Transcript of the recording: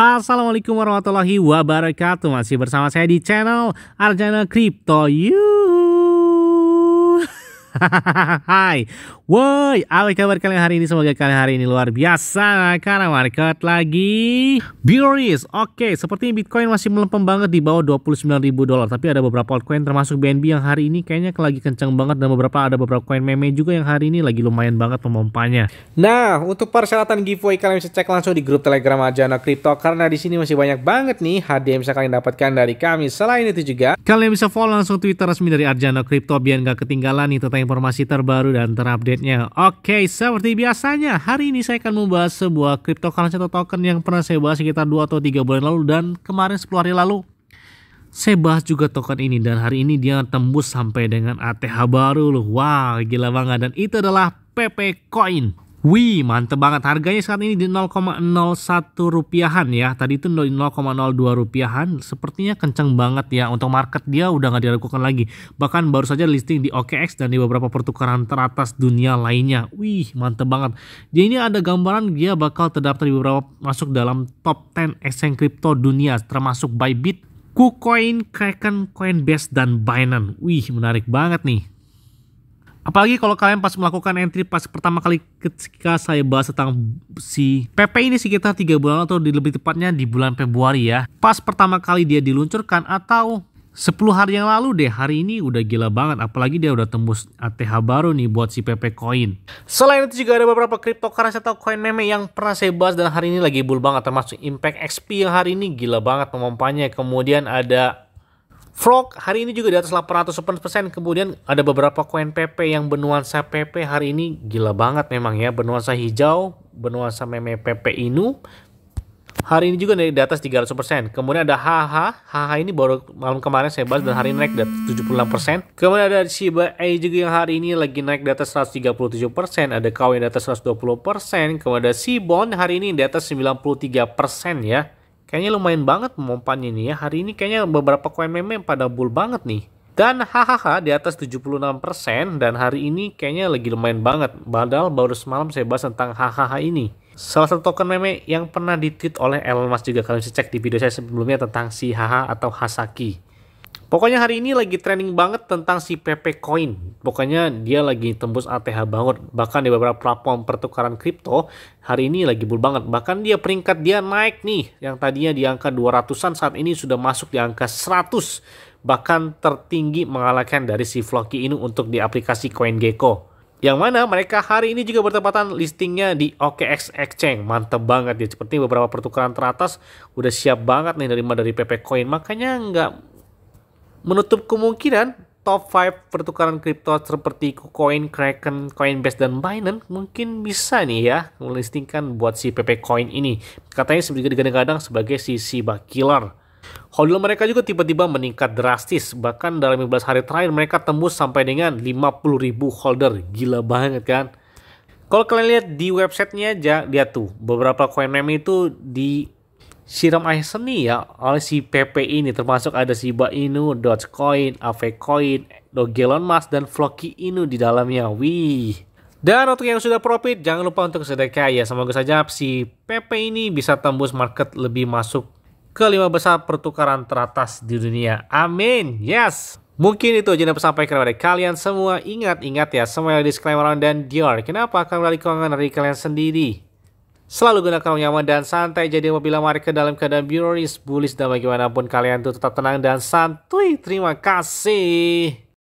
Assalamualaikum warahmatullahi wabarakatuh Masih bersama saya di channel Arjana Crypto You Hai, woi, apa kabar kalian hari ini? Semoga kalian hari ini luar biasa karena market lagi bearish. Oke, okay, sepertinya Bitcoin masih melempem banget di bawah 29 ribu dolar, tapi ada beberapa altcoin termasuk BNB yang hari ini kayaknya lagi kencang banget dan beberapa ada beberapa koin meme juga yang hari ini lagi lumayan banget pemompanya. Nah, untuk persyaratan giveaway kalian bisa cek langsung di grup Telegram Ajana Crypto karena di sini masih banyak banget nih hadiah yang bisa kalian dapatkan dari kami. Selain itu juga, kalian bisa follow langsung Twitter resmi dari Arjana Crypto biar nggak ketinggalan nih tentang informasi terbaru dan terupdate-nya. Oke, seperti biasanya, hari ini saya akan membahas sebuah cryptocurrency atau token yang pernah saya bahas sekitar 2 atau 3 bulan lalu dan kemarin 10 hari lalu saya bahas juga token ini dan hari ini dia tembus sampai dengan ATH baru loh. Wah, wow, gila banget dan itu adalah PP Coin. Wih, mantep banget. Harganya saat ini di 0,01 rupiahan ya. Tadi itu 0,02 rupiahan. Sepertinya kenceng banget ya. Untuk market dia udah nggak diragukan lagi. Bahkan baru saja listing di OKX dan di beberapa pertukaran teratas dunia lainnya. Wih, mantep banget. Jadi ini ada gambaran dia bakal terdaftar di beberapa masuk dalam top 10 exchange crypto dunia. Termasuk Bybit, KuCoin, Kraken, Coinbase, dan Binance. Wih, menarik banget nih. Apalagi kalau kalian pas melakukan entry pas pertama kali ketika saya bahas tentang si PP ini sekitar tiga bulan atau di lebih tepatnya di bulan Februari ya. Pas pertama kali dia diluncurkan atau 10 hari yang lalu deh hari ini udah gila banget apalagi dia udah tembus ATH baru nih buat si PP Coin. Selain itu juga ada beberapa cryptocurrency atau coin meme yang pernah saya bahas dan hari ini lagi bull banget termasuk Impact XP yang hari ini gila banget pemompanya. Kemudian ada Frog hari ini juga di atas 800% kemudian ada beberapa koin PP yang bernuansa PP hari ini gila banget memang ya bernuansa hijau bernuansa meme PP Inu hari ini juga dari di atas 300%. Kemudian ada HH, HH ini baru malam kemarin saya bahas dan hari ini naik di atas 76%. Kemudian ada Shiba A juga yang hari ini lagi naik di atas 137%, ada KW di atas 120%, kemudian ada Sibon hari ini di atas 93% ya. Kayaknya lumayan banget memompannya nih ya. Hari ini kayaknya beberapa koin meme pada bull banget nih. Dan hahaha di atas 76% dan hari ini kayaknya lagi lumayan banget. Padahal baru semalam saya bahas tentang hahaha ini. Salah satu token meme yang pernah ditweet oleh Elon Musk juga kalian bisa cek di video saya sebelumnya tentang si haha atau Hasaki. Pokoknya hari ini lagi trending banget tentang si PP Coin. Pokoknya dia lagi tembus ATH banget. Bahkan di beberapa platform pertukaran kripto hari ini lagi bull banget. Bahkan dia peringkat dia naik nih. Yang tadinya di angka 200-an saat ini sudah masuk di angka 100. Bahkan tertinggi mengalahkan dari si Floki ini untuk di aplikasi CoinGecko. Yang mana mereka hari ini juga bertepatan listingnya di OKX Exchange. Mantep banget ya. Seperti beberapa pertukaran teratas udah siap banget nih dari dari PP Coin. Makanya nggak menutup kemungkinan top 5 pertukaran kripto seperti KuCoin, Kraken, Coinbase, dan Binance mungkin bisa nih ya melistingkan buat si PP Coin ini. Katanya sebagai digadang-gadang sebagai si Shiba Killer. Hodl mereka juga tiba-tiba meningkat drastis, bahkan dalam 15 hari terakhir mereka tembus sampai dengan 50 ribu holder, gila banget kan? Kalau kalian lihat di websitenya aja, lihat tuh, beberapa coin meme itu di siram air seni ya oleh si PP ini termasuk ada Shiba Inu, Dogecoin, Avecoin, Dogelon Mas dan Floki Inu di dalamnya. Wih. Dan untuk yang sudah profit jangan lupa untuk sedekah ya. Semoga saja si PP ini bisa tembus market lebih masuk ke lima besar pertukaran teratas di dunia. Amin. Yes. Mungkin itu aja yang dapat kepada kalian semua. Ingat-ingat ya, semua disclaimer dan dior. Kenapa? Karena dari keuangan dari kalian sendiri. Selalu gunakan nyaman dan santai, jadi apabila ke dalam keadaan bioris, bullish, dan bagaimanapun kalian tuh tetap tenang dan santuy. Terima kasih.